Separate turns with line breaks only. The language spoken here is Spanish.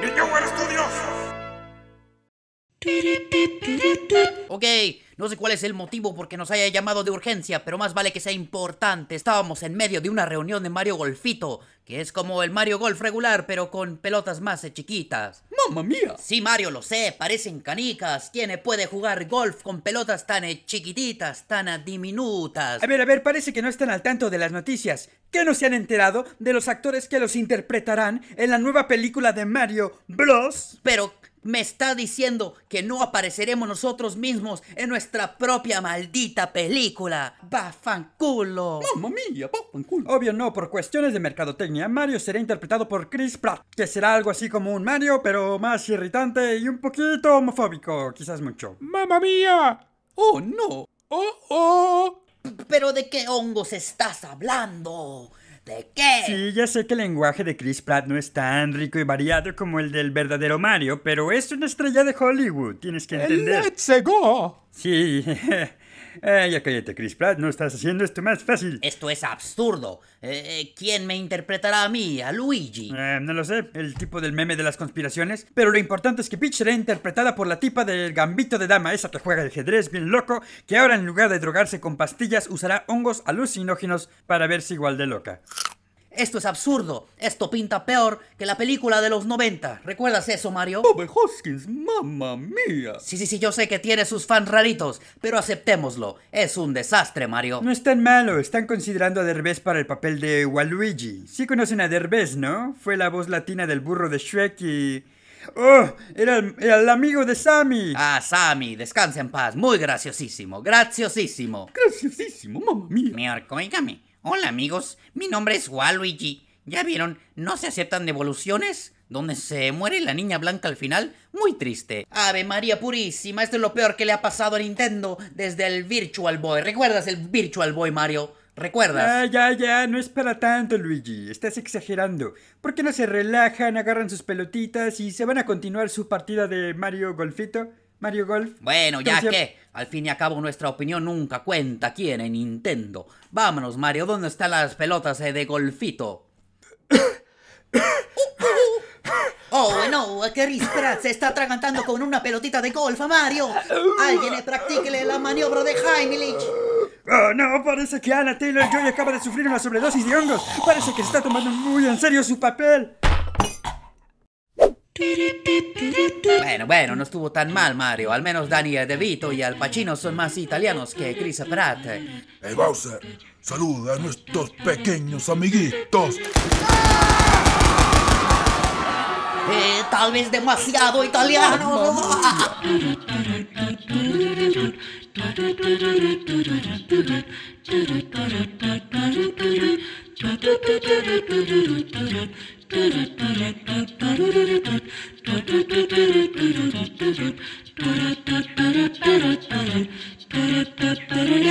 Niño Estudios. Ok, no sé cuál es el motivo porque nos haya llamado de urgencia, pero más vale que sea importante. Estábamos en medio de una reunión de Mario Golfito, que es como el Mario Golf regular, pero con pelotas más eh, chiquitas. ¡Mamma mía! Sí, Mario, lo sé, parecen canicas. ¿Quién eh, puede jugar golf con pelotas tan eh, chiquititas, tan diminutas? A
ver, a ver, parece que no
están al tanto de las noticias. ¿Qué no se han enterado de los actores que los interpretarán en la nueva película de Mario Bros? Pero... Me está diciendo que no apareceremos nosotros mismos en nuestra propia maldita película. ¡Bafanculo! ¡Mamma
mía, bafanculo! Obvio no, por cuestiones de mercadotecnia, Mario será interpretado por Chris Pratt, que será algo así como un Mario, pero más irritante y un poquito homofóbico, quizás mucho.
¡Mamma mía!
¡Oh no!
¡Oh, oh! ¿Pero de qué hongos estás hablando?
¿De qué? Sí, ya sé que el lenguaje de Chris Pratt no es tan rico y variado como el del verdadero Mario, pero es una estrella de Hollywood, tienes que entender. ¡Let's go! Sí, Eh, ya cállate, Chris Pratt, no estás haciendo esto más fácil. Esto es absurdo. Eh, eh, ¿Quién me interpretará a mí, a Luigi? Eh, no lo sé, el tipo del meme de las conspiraciones. Pero lo importante es que Peach será interpretada por la tipa del gambito de dama, esa que juega el ajedrez bien loco, que ahora en lugar de drogarse con pastillas usará hongos alucinógenos para verse igual de loca.
Esto es absurdo. Esto pinta peor que la película de los 90. ¿Recuerdas eso, Mario? Bob Hoskins,
mamma mía. Sí,
sí, sí, yo sé que tiene sus fans raritos, pero aceptémoslo. Es un desastre, Mario.
No es tan malo. Están considerando a Derbez para el papel de Waluigi. Sí conocen a Derbez, ¿no? Fue la voz latina del burro de Shrek y... ¡Oh! Era el, amigo de Sammy. Ah, Sammy, descansa
en paz. Muy graciosísimo, graciosísimo. Graciosísimo, mamá mía. oígame. Hola amigos, mi nombre es Waluigi. ¿Ya vieron? ¿No se aceptan devoluciones? Donde se muere la niña blanca al final, muy triste. Ave María Purísima, esto es lo peor que le ha pasado a Nintendo desde el Virtual Boy. ¿Recuerdas el Virtual Boy, Mario? ¿Recuerdas?
Ya, ah, ya, ya, no es para tanto, Luigi. Estás exagerando. ¿Por qué no se relajan, agarran sus pelotitas y se van a continuar su partida de Mario Golfito? Mario Golf. Bueno, ya que, al fin y al cabo, nuestra opinión nunca cuenta quién en Nintendo. Vámonos, Mario,
¿dónde están las pelotas eh, de golfito? Oh, no, Kerry Pratt se está atragantando con una pelotita de golf a Mario. Alguien practique la maniobra de Heimlich. Oh,
ah, no, parece que Ana Taylor Joy acaba de sufrir una sobredosis de hongos. Parece que se está tomando muy en serio su papel.
Bueno, bueno, no estuvo tan mal, Mario. Al menos de Vito y Al Pacino son más italianos que Chris Pratt. Hey,
Bowser, saluda a nuestros pequeños amiguitos.
Eh, tal vez demasiado italiano.
da da da da